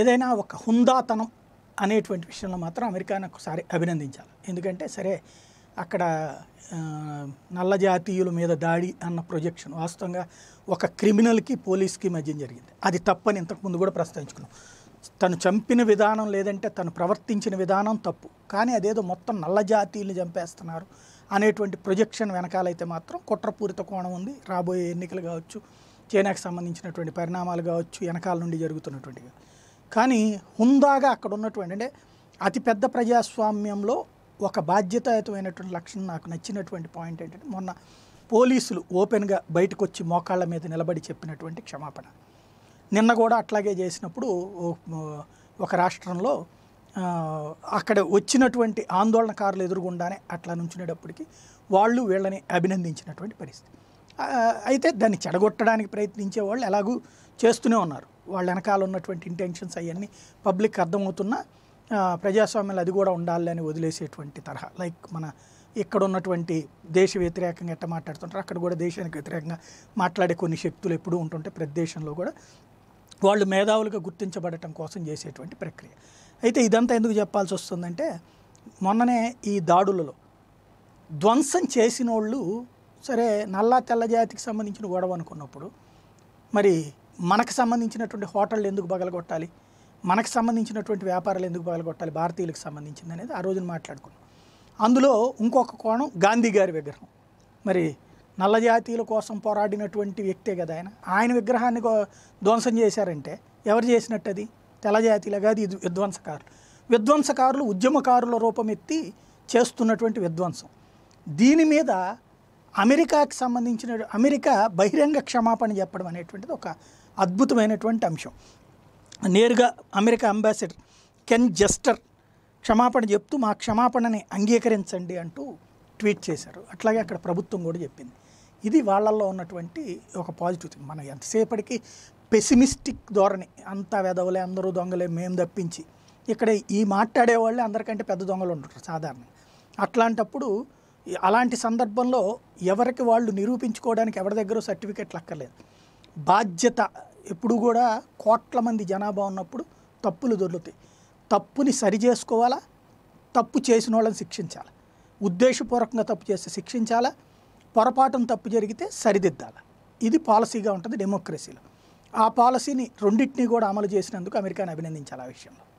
ఏదైనా ఒక హుందాతనం అనేటువంటి విషయంలో మాత్రం అమెరికాని ఒకసారి అభినందించాలి ఎందుకంటే సరే అక్కడ నల్ల జాతీయుల మీద దాడి అన్న ప్రొజెక్షన్ వాస్తవంగా ఒక క్రిమినల్కి పోలీస్కి మధ్య జరిగింది అది తప్పని ఇంతకుముందు కూడా ప్రస్తావించుకున్నాం తను చంపిన విధానం లేదంటే తను ప్రవర్తించిన విధానం తప్పు కానీ అదేదో మొత్తం నల్ల జాతీయులు చంపేస్తున్నారు అనేటువంటి ప్రొజెక్షన్ వెనకాలైతే మాత్రం కుట్రపూరిత కోణం ఉంది రాబోయే ఎన్నికలు కావచ్చు చైనాకు సంబంధించినటువంటి పరిణామాలు కావచ్చు వెనకాల నుండి జరుగుతున్నటువంటివి కానీ హుందాగా అక్కడ ఉన్నటువంటి అంటే అతిపెద్ద ప్రజాస్వామ్యంలో ఒక బాధ్యతాయుతమైనటువంటి లక్షణం నాకు నచ్చినటువంటి పాయింట్ ఏంటంటే మొన్న పోలీసులు ఓపెన్గా బయటకు వచ్చి మోకాళ్ళ మీద నిలబడి చెప్పినటువంటి క్షమాపణ నిన్న కూడా అట్లాగే చేసినప్పుడు ఒక రాష్ట్రంలో అక్కడ వచ్చినటువంటి ఆందోళనకారులు ఎదురుగుండానే అట్లా నుంచునేటప్పటికి వాళ్ళు వీళ్ళని అభినందించినటువంటి పరిస్థితి అయితే దాన్ని చెడగొట్టడానికి ప్రయత్నించే వాళ్ళు ఎలాగూ చేస్తూనే ఉన్నారు వాళ్ళ వెనకాల ఉన్నటువంటి ఇంటెన్షన్స్ అవన్నీ పబ్లిక్ అర్థమవుతున్నా ప్రజాస్వామ్యాలు అది కూడా ఉండాలి అని వదిలేసేటువంటి తరహా లైక్ మన ఇక్కడ ఉన్నటువంటి దేశ వ్యతిరేకంగా ఎట్ట మాట్లాడుతుంటారు అక్కడ కూడా దేశానికి వ్యతిరేకంగా మాట్లాడే కొన్ని శక్తులు ఎప్పుడూ ఉంటుంటే ప్రతి దేశంలో కూడా వాళ్ళు మేధావులుగా గుర్తించబడటం కోసం చేసేటువంటి ప్రక్రియ అయితే ఇదంతా ఎందుకు చెప్పాల్సి వస్తుందంటే మొన్ననే ఈ దాడులలో ధ్వంసం చేసిన వాళ్ళు సరే నల్లా తెల్ల జాతికి సంబంధించిన గొడవ అనుకున్నప్పుడు మరి మనకు సంబంధించినటువంటి హోటళ్ళు ఎందుకు పగలగొట్టాలి మనకు సంబంధించినటువంటి వ్యాపారాలు ఎందుకు పగలగొట్టాలి భారతీయులకు సంబంధించింది అనేది ఆ రోజున మాట్లాడుకున్నాం అందులో ఇంకొక కోణం గాంధీ గారి విగ్రహం మరి నల్ల జాతీయుల కోసం పోరాడినటువంటి వ్యక్తే కదా ఆయన ఆయన విగ్రహాన్ని ధ్వంసం చేశారంటే ఎవరు చేసినట్టు అది తెల్ల కాదు అది విధ్వంసకారులు విధ్వంసకారులు ఉద్యమకారుల రూపమెత్తి చేస్తున్నటువంటి విధ్వంసం దీని మీద అమెరికాకి సంబంధించిన అమెరికా బహిరంగ క్షమాపణ చెప్పడం అనేటువంటిది ఒక అద్భుతమైనటువంటి అంశం నేరుగా అమెరికా అంబాసిడర్ కెన్ జస్టర్ క్షమాపణ చెప్తూ మా క్షమాపణని అంగీకరించండి అంటూ ట్వీట్ చేశారు అట్లాగే అక్కడ ప్రభుత్వం కూడా చెప్పింది ఇది వాళ్ళల్లో ఉన్నటువంటి ఒక పాజిటివ్ థింగ్ మనం ఎంతసేపటికి పెసిమిస్టిక్ ధోరణి అంతా వెదవలే అందరూ దొంగలే మేము తప్పించి ఇక్కడ ఈ మాట్లాడే వాళ్ళే అందరికంటే పెద్ద దొంగలు ఉంటారు సాధారణ అట్లాంటప్పుడు అలాంటి సందర్భంలో ఎవరికి వాళ్ళు నిరూపించుకోవడానికి ఎవరి దగ్గర సర్టిఫికెట్లు అక్కర్లేదు బాధ్యత ఎప్పుడు కూడా కోట్ల మంది జనాభా ఉన్నప్పుడు తప్పులు దొరుకుతాయి తప్పుని సరి చేసుకోవాలా తప్పు చేసిన వాళ్ళని శిక్షించాలి ఉద్దేశపూర్వకంగా తప్పు చేస్తే శిక్షించాలా పొరపాటును తప్పు జరిగితే సరిదిద్దాలి ఇది పాలసీగా ఉంటుంది డెమోక్రసీలో ఆ పాలసీని రెండింటినీ కూడా అమలు చేసినందుకు అమెరికాని అభినందించాలి ఆ విషయంలో